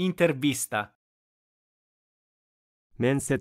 Intervista 面接